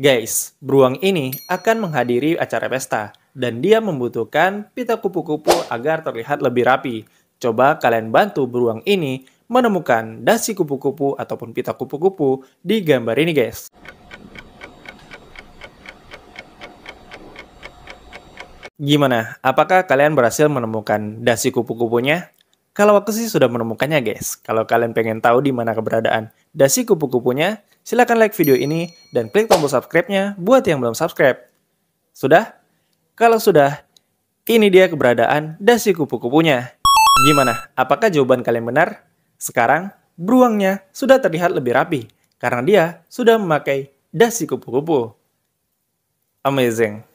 Guys, beruang ini akan menghadiri acara pesta dan dia membutuhkan pita kupu-kupu agar terlihat lebih rapi. Coba kalian bantu beruang ini menemukan dasi kupu-kupu ataupun pita kupu-kupu di gambar ini guys. Gimana? Apakah kalian berhasil menemukan dasi kupu-kupunya? Kalau aku sih sudah menemukannya guys. Kalau kalian pengen tahu di mana keberadaan dasi kupu-kupunya, Silahkan like video ini dan klik tombol subscribe-nya buat yang belum subscribe. Sudah? Kalau sudah, ini dia keberadaan dasi kupu-kupunya. Gimana? Apakah jawaban kalian benar? Sekarang, beruangnya sudah terlihat lebih rapi karena dia sudah memakai dasi kupu-kupu. Amazing.